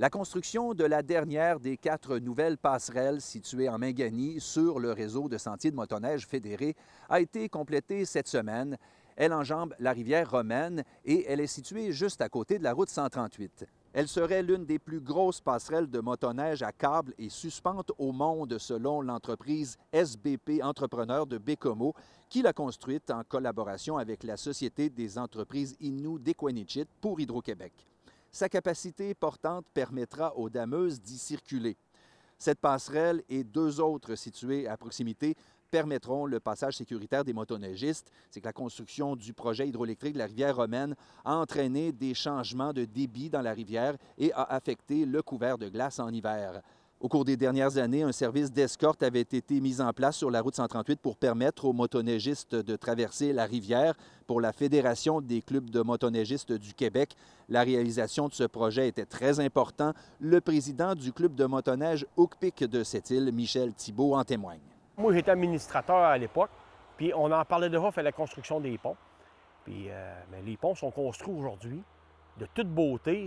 La construction de la dernière des quatre nouvelles passerelles situées en Mingani sur le réseau de sentiers de motoneige fédérés a été complétée cette semaine. Elle enjambe la rivière Romaine et elle est située juste à côté de la route 138. Elle serait l'une des plus grosses passerelles de motoneige à câble et suspentes au monde, selon l'entreprise SBP Entrepreneur de Bécomo, qui l'a construite en collaboration avec la Société des entreprises Innu d'Equanichit pour Hydro-Québec. Sa capacité portante permettra aux dameuses d'y circuler. Cette passerelle et deux autres situées à proximité permettront le passage sécuritaire des motoneigistes. C'est que la construction du projet hydroélectrique de la rivière romaine a entraîné des changements de débit dans la rivière et a affecté le couvert de glace en hiver. Au cours des dernières années, un service d'escorte avait été mis en place sur la route 138 pour permettre aux motoneigistes de traverser la rivière. Pour la Fédération des clubs de motoneigistes du Québec, la réalisation de ce projet était très importante. Le président du club de motoneige pic de cette île, Michel Thibault, en témoigne. Moi, j'étais administrateur à l'époque, puis on en parlait de fait la construction des ponts. Puis euh, les ponts sont construits aujourd'hui de toute beauté.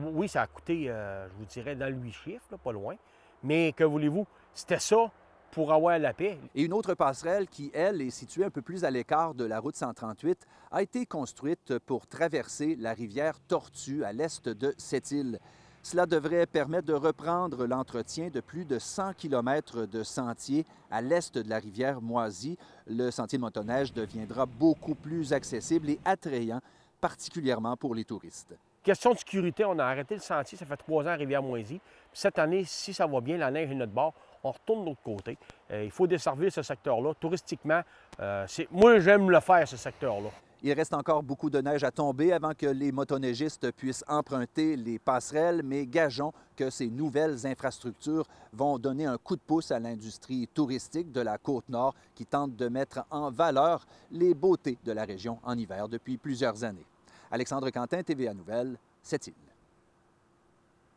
Oui, ça a coûté, euh, je vous dirais, dans le huit chiffres, pas loin. Mais que voulez-vous? C'était ça pour avoir la paix. Et une autre passerelle qui, elle, est située un peu plus à l'écart de la route 138, a été construite pour traverser la rivière Tortue à l'est de cette île. Cela devrait permettre de reprendre l'entretien de plus de 100 km de sentiers à l'est de la rivière Moisy. Le sentier de motoneige deviendra beaucoup plus accessible et attrayant particulièrement pour les touristes. Question de sécurité, on a arrêté le sentier, ça fait trois ans à Rivière-Moisy. Cette année, si ça va bien, la neige est notre bord, on retourne de l'autre côté. Euh, il faut desservir ce secteur-là. Touristiquement, euh, moi, j'aime le faire, ce secteur-là. Il reste encore beaucoup de neige à tomber avant que les motoneigistes puissent emprunter les passerelles, mais gageons que ces nouvelles infrastructures vont donner un coup de pouce à l'industrie touristique de la Côte-Nord qui tente de mettre en valeur les beautés de la région en hiver depuis plusieurs années. Alexandre Quentin, TVA Nouvelle, cette île.